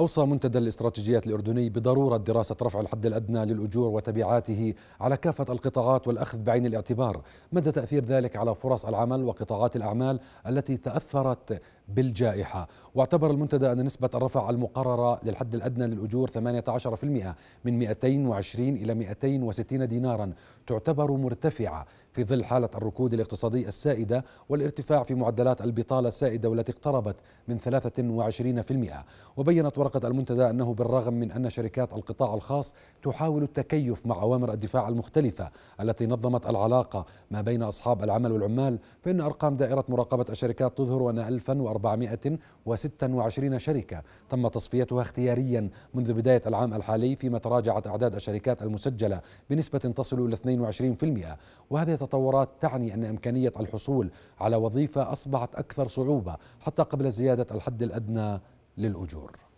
أوصى منتدى الاستراتيجيات الأردني بضرورة دراسة رفع الحد الأدنى للأجور وتبعاته على كافة القطاعات والأخذ بعين الاعتبار مدى تأثير ذلك على فرص العمل وقطاعات الأعمال التي تأثرت بالجائحة واعتبر المنتدى أن نسبة الرفع المقررة للحد الأدنى للأجور 18% من 220 إلى 260 دينارا تعتبر مرتفعة في ظل حالة الركود الاقتصادي السائدة والارتفاع في معدلات البطالة السائدة والتي اقتربت من 23% وبينت ورقة المنتدى أنه بالرغم من أن شركات القطاع الخاص تحاول التكيف مع أوامر الدفاع المختلفة التي نظمت العلاقة ما بين أصحاب العمل والعمال فإن أرقام دائرة مراقبة الشركات تظهر أن 1426 شركة تم تصفيتها اختياريا منذ بداية العام الحالي فيما تراجعت أعداد الشركات المسجلة بنسبة تصل إلى 22% وهذه تطورات تعني أن إمكانية الحصول على وظيفة أصبحت أكثر صعوبة حتى قبل زيادة الحد الأدنى للأجور